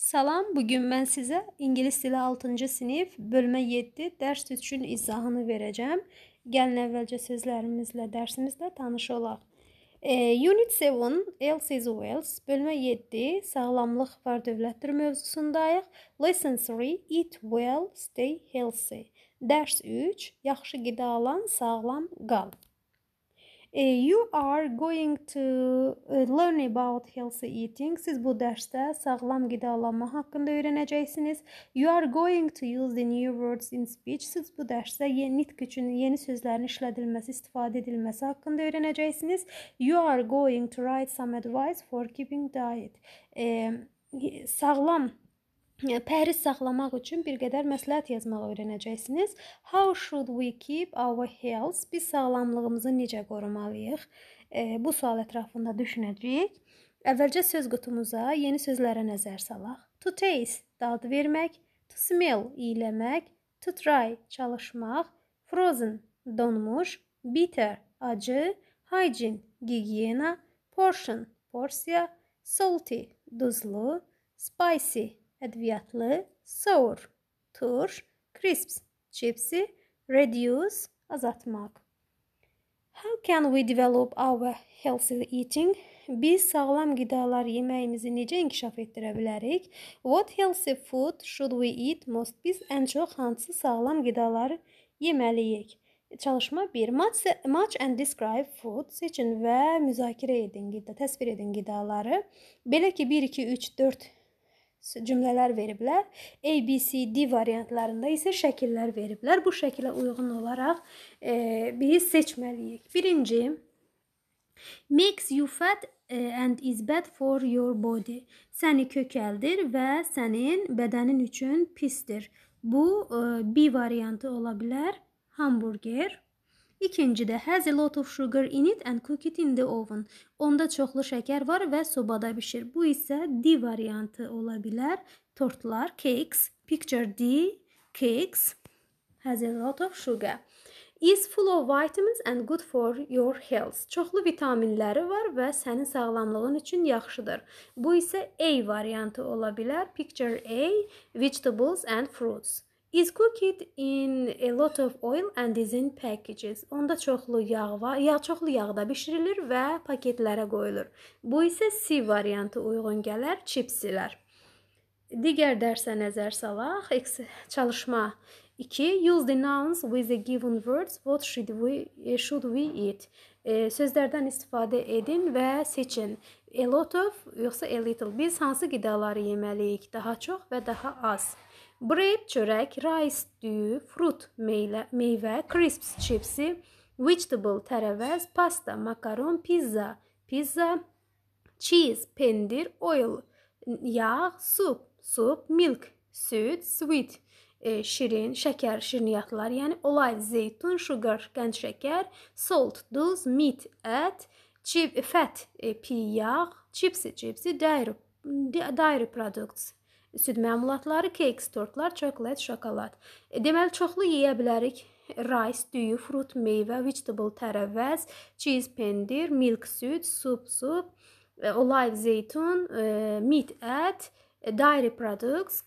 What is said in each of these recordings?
Salam, bu gün mən sizə ingilis dili 6-cı sinif bölmə 7 dərs üçün izahını verəcəm. Gəlin əvvəlcə sözlərimizlə dərsimizlə tanış olaq. E, Unit 7 Else is Wales bölmə 7 sağlamlıq var dövlətdir mövzusundayıq. Lesson 3 Eat well, stay healthy. Dərs 3 Yaxşı qida alan sağlam qal. E, you are going to eh, learn about healthy eating. Siz bu dərsdə sağlam qidalanma haqqında öyrənəcəksiniz. You are going to use the new words in speech. Siz bu dərsdə yeni nitq üçün yeni sözlərin işlədilməsi, istifadə edilməsi haqqında öyrənəcəksiniz. You are going to write some advice for keeping diet. E, sağlam pəhriz saxlamaq üçün bir qədər məsləhət yazmağı öyrənəcəksiniz. How should we keep our health? Biz sağlamlığımızı necə qorumalıyıq? E, bu sual ətrafında düşünəcəyik. Əvvəlcə söz qutumuza yeni sözlərə nəzər salaq. To taste dad vermək, to smell iyləmək, to try çalışmaq, frozen donmuş, bitter acı, hygiene gigiyena, portion porsiya, salty duzlu, spicy ədviyyatlı, sour, turş, crisps, chipsi, reduce, azaltmaq. How can we develop our healthy eating? Biz sağlam qidalar yeməyimizi necə inkişaf etdirə bilərik? What healthy food should we eat most? Biz ən çox hansı sağlam qidaları yeməliyik? Çalışma 1. Match, match and describe food. Seçin və müzakirə edin qida, təsvir edin qidaları. Belə ki 1 2 3 4 cümlələr veriblər. A, B, C, D variantlarında isə şəkillər veriblər. Bu şəkilə uyğun olaraq e, biz seçməliyik. Birinci makes you fat e, and is bad for your body. Səni kökəldir və sənin bədənin üçün pisdir. Bu e, B variantı ola bilər. Hamburger İkincidə, has a lot of sugar in it and cook it in the oven. Onda çoxlu şəkər var və sobada bişir. Bu isə D variantı ola bilər. Tortlar, cakes, picture D, cakes, has a lot of sugar. Is full of vitamins and good for your health. Çoxlu vitaminləri var və sənin sağlamlığın üçün yaxşıdır. Bu isə A variantı ola bilər. Picture A, vegetables and fruits is cooked in a lot of oil and is in packages. Onda çoxlu yağ var. Yağ çoxlu yağda bişirilir və paketlərə qoyulur. Bu isə C variantı uyğun gələr, chipslər. Digər dərsə nəzər salaq. Çalışma 2. Use the nouns with the given words. What should we eh, should we eat? E, sözlərdən istifadə edin və seçin. A lot of yoxsa a little. Biz hansı qidaları yeməliyik? Daha çox və daha az bread, çörək, rice, düyü, fruit, meylə, meyvə, crisps, chipsi, vegetable, tərəvəz, pasta, makaron, pizza, pizza, cheese, pendir, oil, yağ, sup, sup, milk, süd, sweet, e, şirin, şəkər, şirniyyatlar, yəni olay, zeytun, sugar, qənd şəkər, salt, duz, meat, ət, çip, fət, e, pi, yağ, chipsi, chipsi, dairy, dairy products, süd məmulatları, keks, tortlar, çokolad, şokolad. E, deməli çoxlu yeyə bilərik. Rice, düyü, fruit, meyvə, vegetable, tərəvəz, cheese, pendir, milk, süd, sup, sup, e, olive, zeytun, e, meat, ət, dairy products,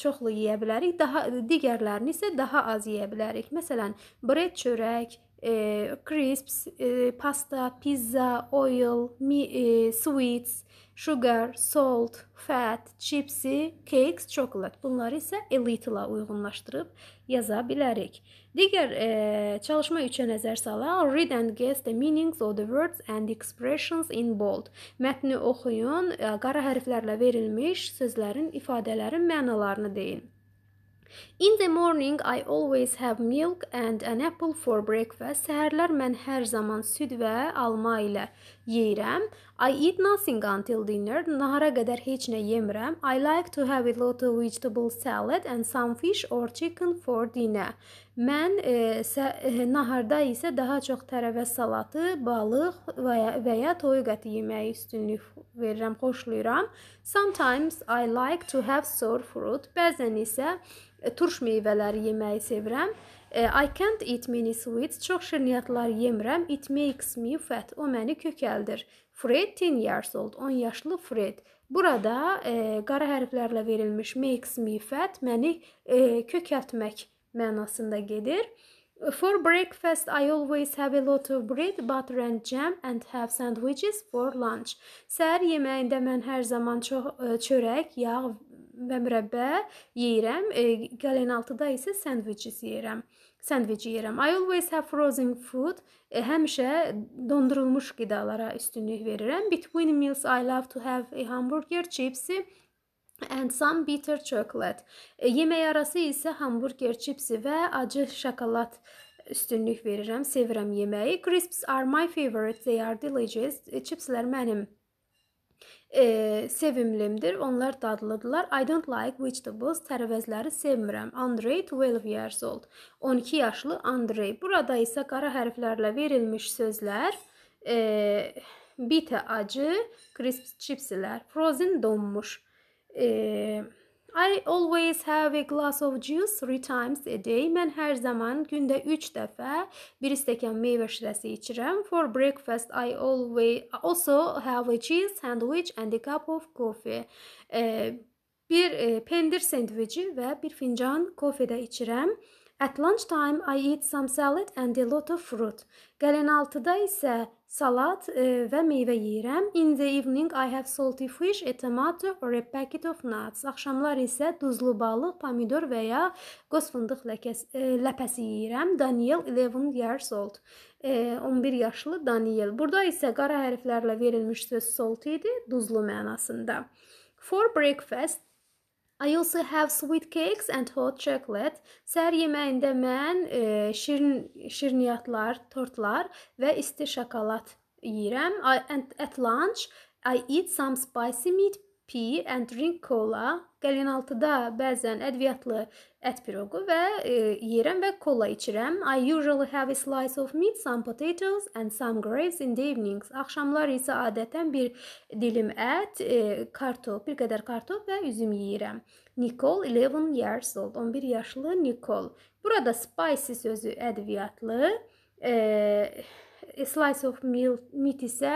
çoxlu yeyə bilərik. Daha digərlərini isə daha az yeyə bilərik. Məsələn, bred, çörək, e, crisps, e, pasta, pizza, oil, mi, e, sweets, sugar, salt, fat, chipsi, cakes, chocolate. Bunları isə elite-la uyğunlaşdırıb yaza bilərik. Digər e, çalışma 3-ə nəzər salaq. Read and guess the meanings of the words and expressions in bold. Mətni oxuyun, e, qara hərflərlə verilmiş sözlərin, ifadələrin mənalarını deyin. In the morning I always have milk and an apple for breakfast. Səhərlər mən hər zaman süd və alma ilə yeyirəm. I eat nothing until dinner. Nahara qədər heç nə yemirəm. I like to have a lot of vegetable salad and some fish or chicken for dinner. Mən e, sə, e, naharda isə daha çox tərəvəz salatı, balıq və ya, və ya toyuq əti yeməyə üstünlük verirəm, xoşlayıram. Sometimes I like to have sour fruit. Bəzən isə e, turş meyvələri yeməyi sevirəm. E, I can't eat many sweets. Çox şirniyyatlar yemirəm. It makes me fat. O məni kökəldir. Fred 10 years old. 10 yaşlı Fred. Burada e, qara hərflərlə verilmiş makes me fat məni e, kökəltmək mənasında gedir. For breakfast I always have a lot of bread, butter and jam and have sandwiches for lunch. Səhər yeməyində mən hər zaman çox e, çörək, yağ və mürəbbə yeyirəm. E, gələn altıda isə sandwiches yeyirəm. Sandviç yeyirəm. I always have frozen food. E, həmişə dondurulmuş qidalara üstünlük verirəm. Between meals I love to have a hamburger, chipsi and some bitter chocolate. E, Yemək arası isə hamburger chipsi və acı şokolad üstünlük verirəm. Sevirəm yeməyi. Crisps are my favorite. They are delicious. E, chipslər mənim e, sevimlimdir. Onlar dadlıdırlar. I don't like vegetables. Tərəvəzləri sevmirəm. Andrey 12 years old. 12 yaşlı Andrey. Burada isə qara hərflərlə verilmiş sözlər e, bitə acı, crisps chipslər, frozen donmuş E, I always have a glass of juice three times a day. Mən hər zaman gündə 3 dəfə bir stəkan meyvə şirəsi içirəm. For breakfast I always also have a cheese sandwich and a cup of coffee. E, bir e, eh, pendir sendviçi və bir fincan kofe də içirəm. At lunchtime I eat some salad and a lot of fruit. Gələn 6-da isə salat e, və meyvə yeyirəm. In the evening I have salty fish, a tomato or a packet of nuts. Axşamlar isə duzlu balıq, pomidor və ya qoz fındıq ləkəs, e, ləpəsi yeyirəm. Daniel 11 years old. E, 11 yaşlı Daniel. Burada isə qara hərflərlə verilmiş söz salty idi, duzlu mənasında. For breakfast I also have sweet cakes and hot chocolate. Səhər yeməyində mən e, şirin şirniyyatlar, tortlar və isti şokolad yeyirəm. I, and at lunch I eat some spicy meat tea and drink cola. Qəlyanaltıda bəzən ədviyyatlı ət piroqu və e, yeyirəm və kola içirəm. I usually have a slice of meat, some potatoes and some grapes in the evenings. Axşamlar isə adətən bir dilim ət, e, kartop, bir qədər kartop və üzüm yeyirəm. Nicole 11 years old. 11 yaşlı Nicole. Burada spicy sözü ədviyyatlı, e, a slice of meat isə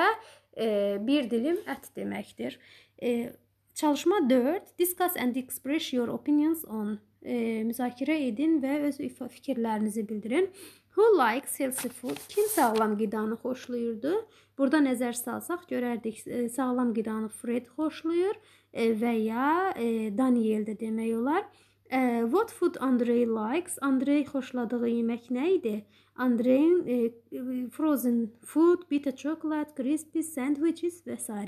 e, bir dilim ət deməkdir. E, çalışma 4. Discuss and express your opinions on. E, müzakirə edin və öz fikirlərinizi bildirin. Who likes healthy food? Kim sağlam qidanı xoşlayırdı? Burada nəzər salsaq görərdik, e, sağlam qidanı Fred xoşlayır e, və ya e, Daniel də demək olar. E, what food Andrey likes? Andrey xoşladığı yemək nə idi? Andreyin e, frozen food, bitter chocolate, crispy sandwiches və s.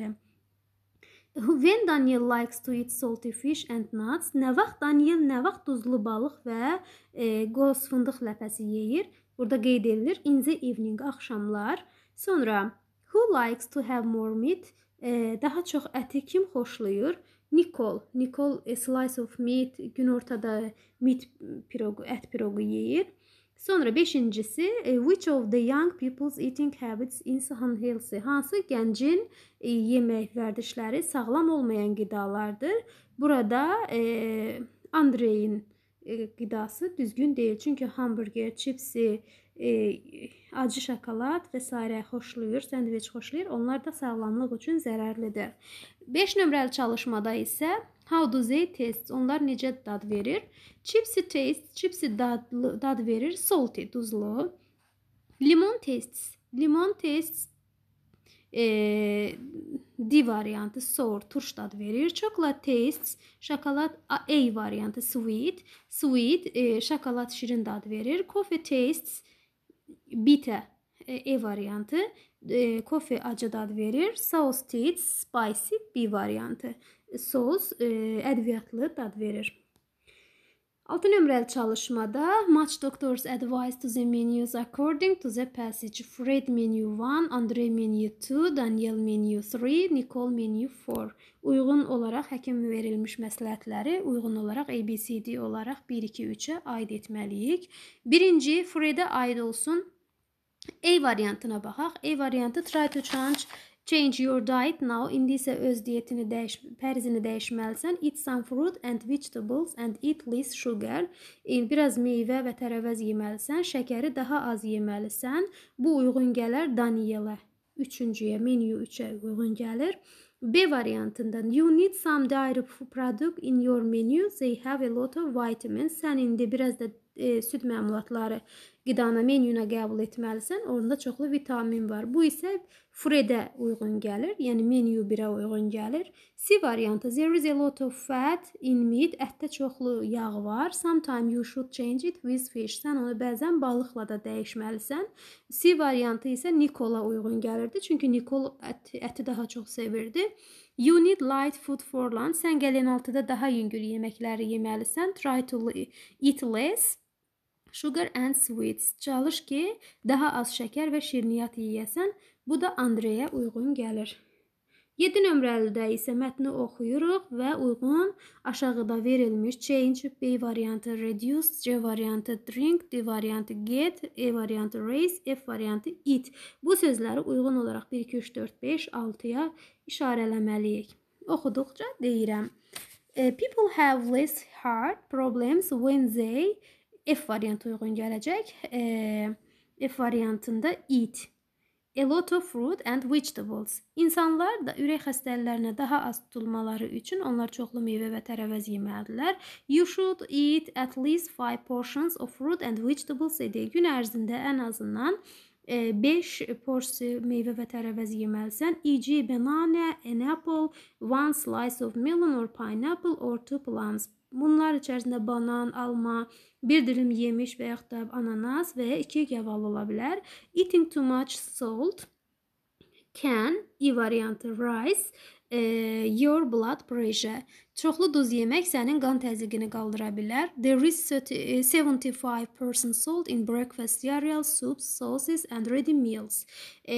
When Daniel likes to eat salty fish and nuts. Nə vaxt Daniel nə vaxt duzlu balıq və e, qoz fındıq ləpəsi yeyir? Burada qeyd edilir in the evening axşamlar. Sonra who likes to have more meat? E, daha çox əti kim xoşlayır? Nikol. Nikol a e, slice of meat, gün ortada meat piroqu, ət piroqu yeyir. Sonra beşincisi e, which of the young people's eating habits is unhealthy? Hansı gəncin e, yemək vərdişləri sağlam olmayan qidalardır? Burada e, Andreyin qidası e, düzgün deyil. Çünki hamburger, çipsi, e, acı şokolad və s. xoşlayır, sendviç xoşlayır. Onlar da sağlamlıq üçün zərərlidir. 5 nömrəli çalışmada isə How do they taste? Onlar necə dad verir? Chipsy taste, chipsy dadlı, dad verir, salty, duzlu. Limon tastes, limon tastes e, D variantı sour, turş dad verir. Chocolate tastes, şokolad A variantı sweet, sweet e, şokolad şirin dad verir. Coffee tastes, Bitə e, e variantı, e, kofe acı dad verir. Saus taste spicy B variantı. Sos e, ədviyyatlı dad verir. 6 nömrəli çalışmada match doctors advise to the menus according to the passage. Fred menu 1, Andre menu 2, Daniel menu 3, Nicole menu 4. Uyğun olaraq həkim verilmiş məsləhətləri uyğun olaraq ABCD olaraq 1 2 3-ə aid etməliyik. Birinci Fredə aid olsun. E variantına baxaq. E variantı try to change change your diet now. İndi isə öz diyetini dəyiş, pərzini dəyişməlisən. Eat some fruit and vegetables and eat less sugar. In e, biraz meyvə və tərəvəz yeməlisən, şəkəri daha az yeməlisən. Bu uyğun gələr Daniyelə. 3-cüyə, menyu 3-ə uyğun gəlir. B variantından you need some dairy product in your menu. They have a lot of vitamins. Sən indi biraz da e, süd məmulatları qidana menyuna qəbul etməlisən. Orada çoxlu vitamin var. Bu isə Fredə uyğun gəlir, yəni menyu 1-ə uyğun gəlir. C variantı there is a lot of fat in meat. Ətdə çoxlu yağ var. Sometimes you should change it with fish. Sən onu bəzən balıqla da dəyişməlisən. C variantı isə Nikola uyğun gəlirdi, çünki Nikol ət, əti daha çox sevirdi. You need light food for lunch. Sən gələn altıda daha yüngül yeməkləri yeməlisən. Try to eat less. Sugar and sweets. Çalış ki, daha az şəkər və şirniyyat yeyəsən. Bu da Andreyə uyğun gəlir. 7 nömrəlidə isə mətni oxuyuruq və uyğun aşağıda verilmiş change B variantı reduce, C variantı drink, D variantı get, E variantı raise, F variantı eat. Bu sözləri uyğun olaraq 1 2 3 4 5 6-ya işarələməliyik. Oxuduqca deyirəm. E, people have less heart problems when they F variantı uyğun gələcək. E, F variantında eat a lot of fruit and vegetables. İnsanlar da ürək xəstəliklərinə daha az tutulmaları üçün onlar çoxlu meyvə və tərəvəz yeməlidirlər. You should eat at least 5 portions of fruit and vegetables a day. Gün ərzində ən azından 5 e, porsiya meyvə və tərəvəz yeməlisən. E.g. banana, an apple, one slice of melon or pineapple or two plums. Bunlar içərisində banan, alma, bir dilim yemiş və yaxud da ananas və ya iki gavalı ola bilər. Eating too much salt can, E variantı rice, e, your blood pressure. Çoxlu duz yemək sənin qan təzyiqini qaldıra bilər. There is 75% e, salt in breakfast cereals, soups, sauces and ready meals. E,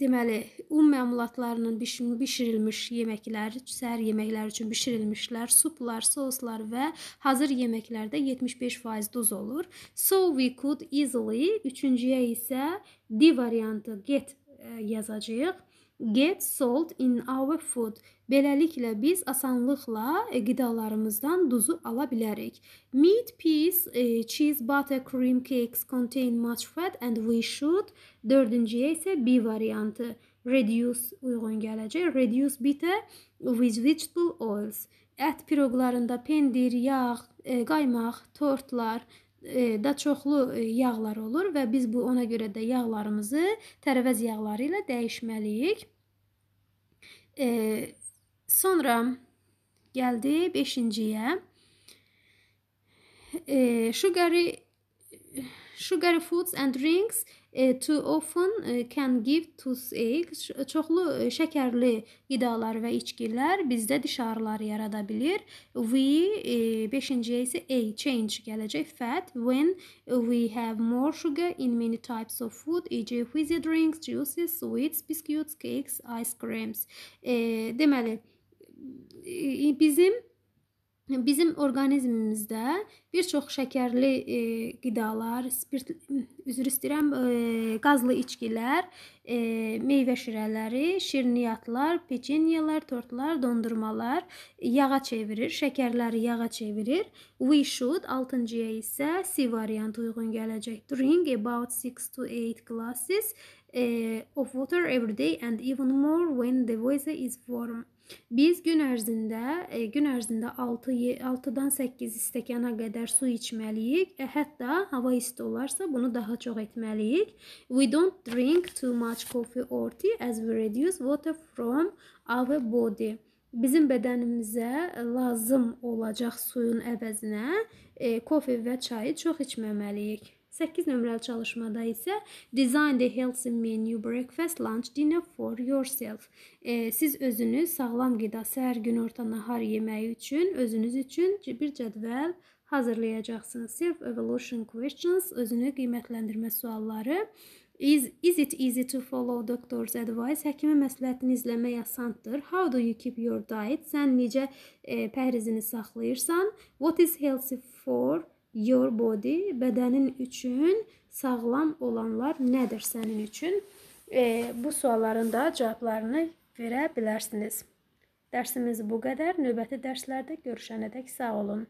deməli, un um məmulatlarının bişirilmiş yeməklər, səhər yeməkləri üçün bişirilmişlər, suplar, soslar və hazır yeməklərdə 75% duz olur. So we could easily, üçüncüyə isə D variantı get e, yazacağıq get salt in our food. Beləliklə biz asanlıqla e, qidalarımızdan duzu ala bilərik. Meat, peas, e, cheese, butter, cream cakes contain much fat and we should. Dördüncüyə isə B variantı. Reduce uyğun gələcək. Reduce bitter with vegetable oils. Ət piroqlarında pendir, yağ, e, qaymaq, tortlar, E, da çoxlu e, yağlar olur və biz bu ona görə də yağlarımızı tərəvəz yağları ilə dəyişməliyik. E, sonra gəldi 5-ciyə. E, sugary sugary foods and drinks E, too often e, can give toothache. Çoxlu e, şəkərli qidalar və içkilər bizdə diş ağrıları yarada bilər. We 5-ciyə isə a change gələcək fat when we have more sugar in many types of food, e.g. fizzy drinks, juices, sweets, biscuits, cakes, ice creams. E, deməli bizim Bizim orqanizmimizdə bir çox şəkərli e, qidalar, spirt üzr istəyirəm, e, qazlı içkilər, e, meyvə şirələri, şirniyyatlar, peçenyelər, tortlar, dondurmalar yağa çevirir, şəkərləri yağa çevirir. We should 6-cıya isə C variantı uyğun gələcək. Drink about 6 to 8 glasses uh, of water every day and even more when the weather is warm. Biz gün ərzində e, gün ərzində 6 6-dan 8 stəkana qədər su içməliyik. E, hətta hava isti olarsa bunu daha çox etməliyik. We don't drink too much coffee or tea as we reduce water from our body. Bizim bədənimizə lazım olacaq suyun əvəzinə e, kofe və çayı çox içməməliyik. 8 nömrəli çalışmada isə design the healthy menu breakfast, lunch, dinner for yourself. E, siz özünüz sağlam qida səhər, gün, orta, nahar yeməyi üçün özünüz üçün bir cədvəl hazırlayacaqsınız. Self evaluation questions, özünü qiymətləndirmə sualları. Is, is it easy to follow doctor's advice? Həkimin məsləhətini izləmək asandır. How do you keep your diet? Sən necə e, pəhrizini saxlayırsan? What is healthy for? Your body bədənin üçün sağlam olanlar nədir sənin üçün? E, bu sualların da cavablarını verə bilərsiniz. Dərsimiz bu qədər. Növbəti dərslərdə görüşənədək sağ olun.